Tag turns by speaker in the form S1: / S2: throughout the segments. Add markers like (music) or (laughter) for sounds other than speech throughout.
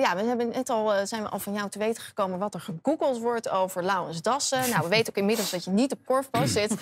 S1: Ja, we hebben net al, eh, zijn we al van jou te weten gekomen wat er gegoogeld wordt over Lawens Dassen. Nou, we (laughs)
S2: weten ook inmiddels dat je niet op korfbal (clears throat) zit,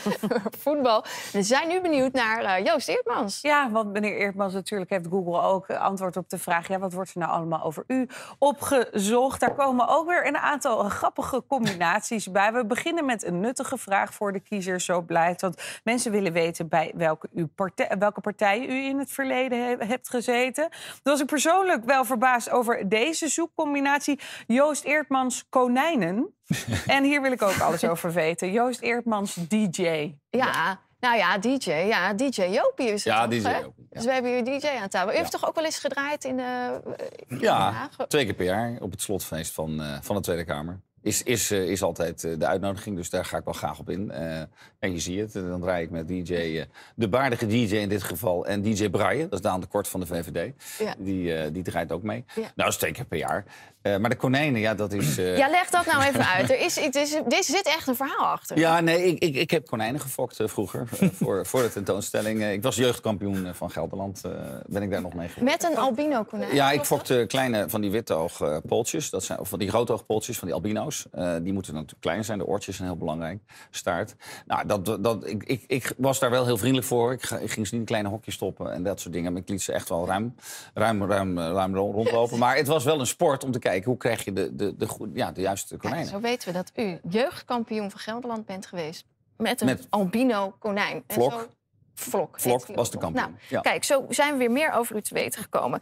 S2: voetbal. We zijn nu benieuwd naar eh, Joost Eertmans. Ja, want meneer Eertmans, natuurlijk heeft Google ook eh, antwoord op de vraag... ja, wat wordt er nou allemaal over u opgezocht? Daar komen ook weer een aantal grappige combinaties bij. We beginnen met een nuttige vraag voor de kiezer, zo blijft. Want mensen willen weten bij welke, partij, welke partijen u in het verleden hebt gezeten. Dus was ik persoonlijk wel verbaasd over... Deze deze zoekcombinatie Joost Eertmans konijnen. (laughs) en hier wil ik ook alles over weten. Joost Eertmans DJ.
S1: ja. Nou ja, DJ. Ja, DJ Jopie is het
S2: Ja,
S3: DJ hè?
S1: Dus we hebben hier DJ aan tafel. U heeft toch ook wel eens gedraaid in de... Eh, ja,
S3: twee keer per jaar op het slotfeest van, eh, van de Tweede Kamer is, is, eh, is altijd eh, de uitnodiging. Dus daar ga ik wel graag op in. Eh, en je ziet het, dan draai ik met DJ, de baardige DJ in dit geval, en DJ Brian, dat is Daan de Kort van de VVD. Die, uh, die draait ook mee. Nou, dat is twee keer per jaar. maar de konijnen, ja, dat is... Ja, leg
S1: dat nou even uit. Er is, het is, er zit echt een verhaal achter. Ja,
S3: nee, ik, ik, ik heb konijnen gefokt vroeger, voor, (laughs) voor de tentoonstelling. ik was jeugdkampioen van Gelderland, ben ik daar nog mee Met
S1: een albino konijn? Ja, ik
S3: fokte kleine van die witte oogpoltjes, dat zijn, of van die oog oogpoltjes, van die albino's. Eh, die moeten natuurlijk klein zijn. De oortjes zijn heel belangrijk. Staart. Nou, dat, dat, ik, ik, ik was daar wel heel vriendelijk voor. Ik, ging ze niet in kleine hokjes stoppen en dat soort dingen. Maar ik liet ze echt wel ruim, ruim, ruim, eh, ruim rondlopen. Maar het was wel een sport om te kijken hoe krijg je de, de, de, ja, de juiste konijnen. zo
S1: weten we dat u jeugdkampioen van Gelderland bent geweest. Met een Met albino konijn. Vlok. Vlok. Vlok was de nou, kampioen. ja. Kijk, zo zijn we weer meer over u te weten gekomen.